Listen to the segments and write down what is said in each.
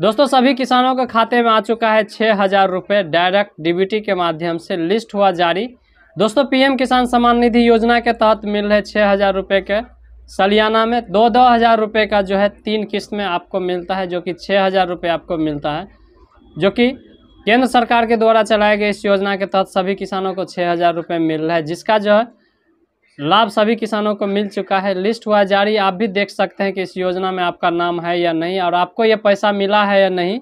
दोस्तों सभी किसानों के खाते में आ चुका है छः हज़ार रुपये डायरेक्ट डीबीटी के माध्यम से लिस्ट हुआ जारी दोस्तों पीएम किसान सम्मान निधि योजना के तहत मिल रहे छः हज़ार रुपये के सलियाना में दो दो हज़ार रुपये का जो है तीन किस्त में आपको मिलता है जो कि छः हज़ार रुपये आपको मिलता है जो कि केंद्र सरकार के द्वारा चलाए गए इस योजना के तहत सभी किसानों को छः हज़ार रुपये मिल रहा है जिसका जो है लाभ सभी किसानों को मिल चुका है लिस्ट हुआ जारी आप भी देख सकते हैं कि इस योजना में आपका नाम है या नहीं और आपको ये पैसा मिला है या नहीं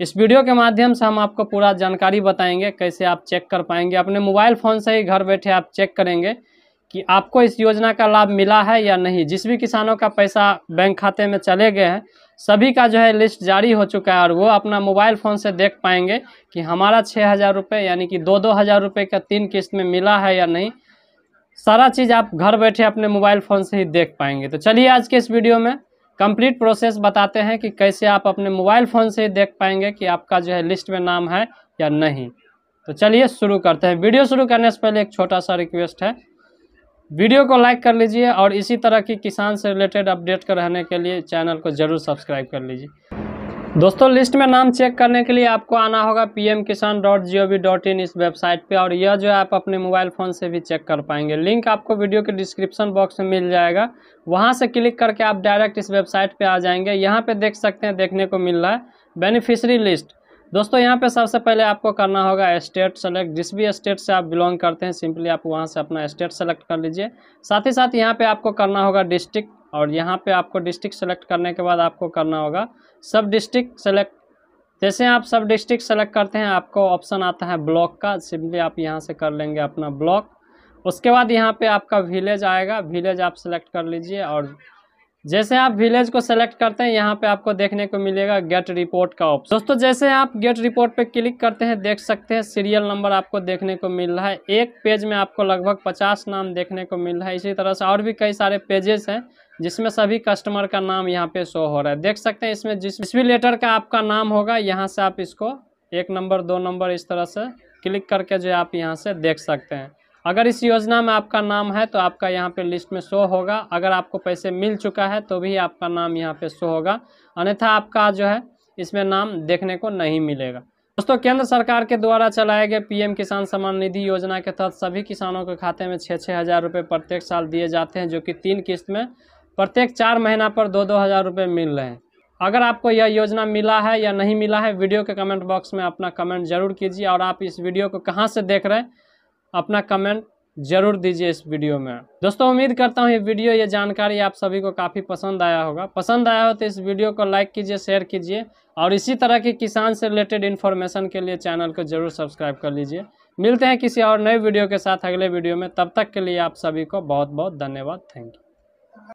इस वीडियो के माध्यम से हम आपको पूरा जानकारी बताएंगे कैसे आप चेक कर पाएंगे अपने मोबाइल फ़ोन से ही घर बैठे आप चेक करेंगे कि आपको इस योजना का लाभ मिला है या नहीं जिस भी किसानों का पैसा बैंक खाते में चले गए हैं सभी का जो है लिस्ट जारी हो चुका है और वो अपना मोबाइल फ़ोन से देख पाएंगे कि हमारा छः हज़ार रुपये यानी कि दो दो हज़ार रुपये का तीन किस्त में मिला है या नहीं सारा चीज़ आप घर बैठे अपने मोबाइल फ़ोन से ही देख पाएंगे तो चलिए आज के इस वीडियो में कंप्लीट प्रोसेस बताते हैं कि कैसे आप अपने मोबाइल फ़ोन से ही देख पाएंगे कि आपका जो है लिस्ट में नाम है या नहीं तो चलिए शुरू करते हैं वीडियो शुरू करने से पहले एक छोटा सा रिक्वेस्ट है वीडियो को लाइक कर लीजिए और इसी तरह की किसान से रिलेटेड अपडेट कर रहने के लिए चैनल को ज़रूर सब्सक्राइब कर लीजिए दोस्तों लिस्ट में नाम चेक करने के लिए आपको आना होगा P M Kisan dot G O V dot in इस वेबसाइट पे और यह जो है आप अपने मोबाइल फ़ोन से भी चेक कर पाएंगे लिंक आपको वीडियो के डिस्क्रिप्शन बॉक्स में मिल जाएगा वहां से क्लिक करके आप डायरेक्ट इस वेबसाइट पे आ जाएंगे यहां पे देख सकते हैं देखने को मिल रहा है बेनिफिशरी लिस्ट दोस्तों यहाँ पर सबसे पहले आपको करना होगा स्टेट सेलेक्ट जिस भी स्टेट से आप बिलोंग करते हैं सिंपली आप वहाँ से अपना स्टेट सेलेक्ट कर लीजिए साथ ही साथ यहाँ पर आपको करना होगा डिस्ट्रिक्ट और यहाँ पे आपको डिस्ट्रिक्ट सेलेक्ट करने के बाद आपको करना होगा सब डिस्ट्रिक्ट सेलेक्ट जैसे आप सब डिस्ट्रिक्ट सेलेक्ट करते हैं आपको ऑप्शन आता है ब्लॉक का सिंपली आप यहाँ से कर लेंगे अपना ब्लॉक उसके बाद यहाँ पे आपका विलेज आएगा विलेज आप सेलेक्ट कर लीजिए और जैसे आप विलेज को सेलेक्ट करते हैं यहाँ पे आपको देखने को मिलेगा गेट रिपोर्ट का ऑप्शन दोस्तों जैसे आप गेट रिपोर्ट पे क्लिक करते हैं देख सकते हैं सीरियल नंबर आपको देखने को मिल रहा है एक पेज में आपको लगभग पचास नाम देखने को मिल रहा है इसी तरह से और भी कई सारे पेजेस हैं जिसमें सभी कस्टमर का नाम यहाँ पे शो हो रहा है देख सकते हैं इसमें जिस भी लेटर का आपका नाम होगा यहाँ से आप इसको एक नंबर दो नंबर इस तरह से क्लिक करके जो आप यहाँ से देख सकते हैं अगर इस योजना में आपका नाम है तो आपका यहाँ पे लिस्ट में शो होगा अगर आपको पैसे मिल चुका है तो भी आपका नाम यहाँ पे शो होगा अन्यथा आपका जो है इसमें नाम देखने को नहीं मिलेगा दोस्तों केंद्र सरकार के द्वारा चलाए गए पीएम किसान सम्मान निधि योजना के तहत सभी किसानों के खाते में छः छः हज़ार रुपये प्रत्येक साल दिए जाते हैं जो कि तीन किस्त में प्रत्येक चार महीना पर दो दो हज़ार रुपये मिल रहे हैं अगर आपको यह योजना मिला है या नहीं मिला है वीडियो के कमेंट बॉक्स में अपना कमेंट जरूर कीजिए और आप इस वीडियो को कहाँ से देख रहे हैं अपना कमेंट जरूर दीजिए इस वीडियो में दोस्तों उम्मीद करता हूँ ये वीडियो ये जानकारी आप सभी को काफ़ी पसंद आया होगा पसंद आया हो तो इस वीडियो को लाइक कीजिए शेयर कीजिए और इसी तरह की किसान से रिलेटेड इन्फॉर्मेशन के लिए चैनल को जरूर सब्सक्राइब कर लीजिए मिलते हैं किसी और नए वीडियो के साथ अगले वीडियो में तब तक के लिए आप सभी को बहुत बहुत धन्यवाद थैंक यू